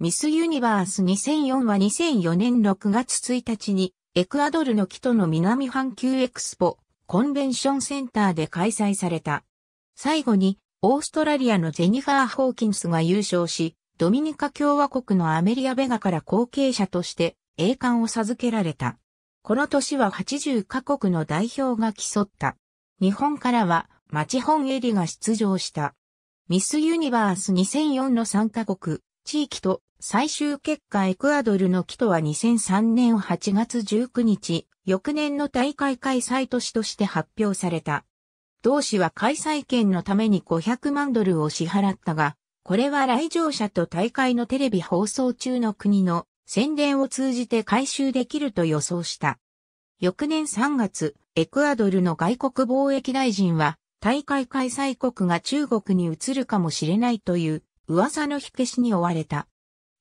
ミスユニバース2004は2004年6月1日に、エクアドルの木トの南半球エクスポ、コンベンションセンターで開催された。最後に、オーストラリアのジェニファー・ホーキンスが優勝し、ドミニカ共和国のアメリア・ベガから後継者として栄冠を授けられた。この年は80カ国の代表が競った。日本からは、マチホンエリが出場した。ミスユニバース2004の3カ国、地域と最終結果エクアドルの木とは2003年8月19日、翌年の大会開催都市として発表された。同市は開催権のために500万ドルを支払ったが、これは来場者と大会のテレビ放送中の国の宣伝を通じて回収できると予想した。翌年3月、エクアドルの外国貿易大臣は、大会開催国が中国に移るかもしれないという噂の火消しに追われた。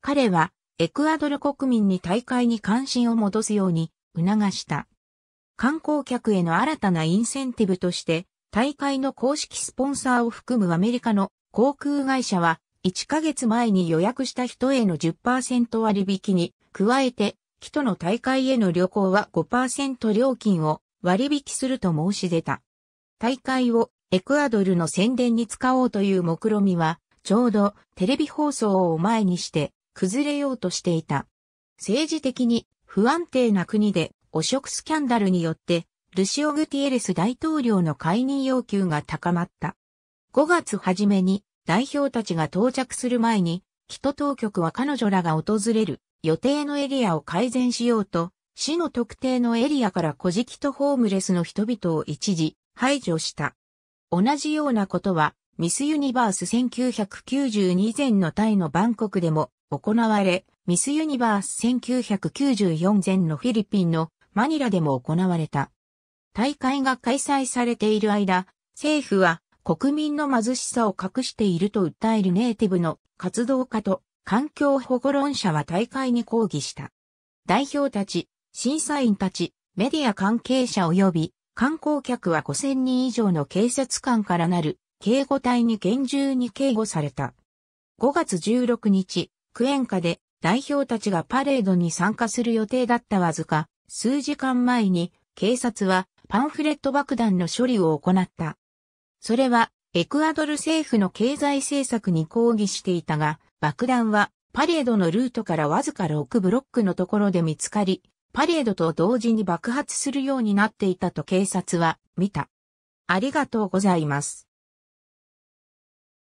彼はエクアドル国民に大会に関心を戻すように促した。観光客への新たなインセンティブとして、大会の公式スポンサーを含むアメリカの航空会社は、1ヶ月前に予約した人への10%割引に加えて、基都の大会への旅行は5%料金を割引すると申し出た。大会をエクアドルの宣伝に使おうという目論みは、ちょうどテレビ放送を前にして崩れようとしていた。政治的に不安定な国で汚職スキャンダルによってルシオ・グティエレス大統領の解任要求が高まった。5月初めに代表たちが到着する前に、キト当局は彼女らが訪れる予定のエリアを改善しようと、市の特定のエリアから小敷とホームレスの人々を一時排除した。同じようなことは、ミスユニバース1992前のタイのバンコクでも行われ、ミスユニバース1994前のフィリピンのマニラでも行われた。大会が開催されている間、政府は国民の貧しさを隠していると訴えるネイティブの活動家と環境保護論者は大会に抗議した。代表たち、審査員たち、メディア関係者及び観光客は5000人以上の警察官からなる警護隊に厳重に警護された。5月16日、クエンカで代表たちがパレードに参加する予定だったわずか、数時間前に警察はパンフレット爆弾の処理を行った。それはエクアドル政府の経済政策に抗議していたが、爆弾はパレードのルートからわずか6ブロックのところで見つかり、パレードと同時に爆発するようになっていたと警察は見た。ありがとうございます。